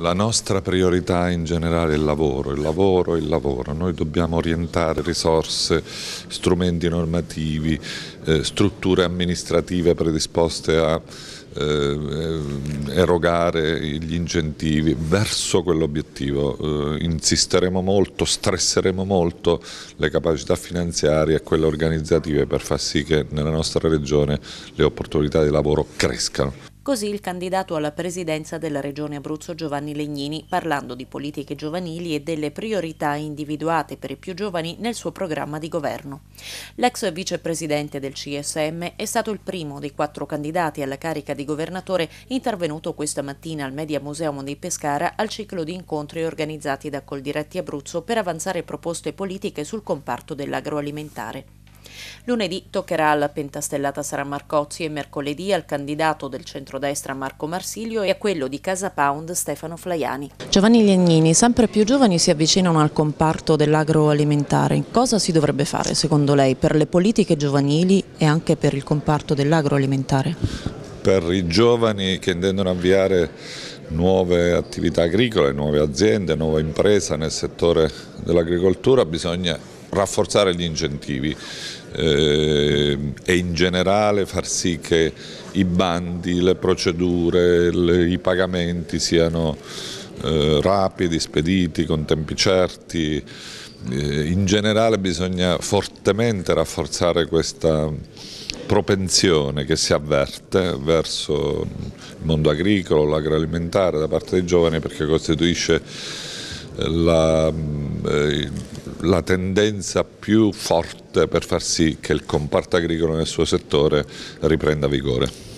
La nostra priorità in generale è il lavoro, il lavoro, il lavoro. Noi dobbiamo orientare risorse, strumenti normativi, eh, strutture amministrative predisposte a eh, erogare gli incentivi verso quell'obiettivo. Eh, insisteremo molto, stresseremo molto le capacità finanziarie e quelle organizzative per far sì che nella nostra regione le opportunità di lavoro crescano. Così il candidato alla presidenza della Regione Abruzzo Giovanni Legnini, parlando di politiche giovanili e delle priorità individuate per i più giovani nel suo programma di governo. L'ex vicepresidente del CSM è stato il primo dei quattro candidati alla carica di governatore intervenuto questa mattina al Media Museum di Pescara al ciclo di incontri organizzati da Coldiretti Abruzzo per avanzare proposte politiche sul comparto dell'agroalimentare. Lunedì toccherà alla pentastellata Sara Marcozzi e mercoledì al candidato del centrodestra Marco Marsilio e a quello di Casa Pound Stefano Flaiani. Giovanni Legnini, sempre più giovani si avvicinano al comparto dell'agroalimentare. Cosa si dovrebbe fare secondo lei per le politiche giovanili e anche per il comparto dell'agroalimentare? Per i giovani che intendono avviare nuove attività agricole, nuove aziende, nuove imprese nel settore dell'agricoltura bisogna rafforzare gli incentivi eh, e in generale far sì che i bandi, le procedure, i pagamenti siano eh, rapidi, spediti, con tempi certi. Eh, in generale bisogna fortemente rafforzare questa propensione che si avverte verso il mondo agricolo, l'agroalimentare da parte dei giovani perché costituisce la, la tendenza più forte per far sì che il comparto agricolo nel suo settore riprenda vigore.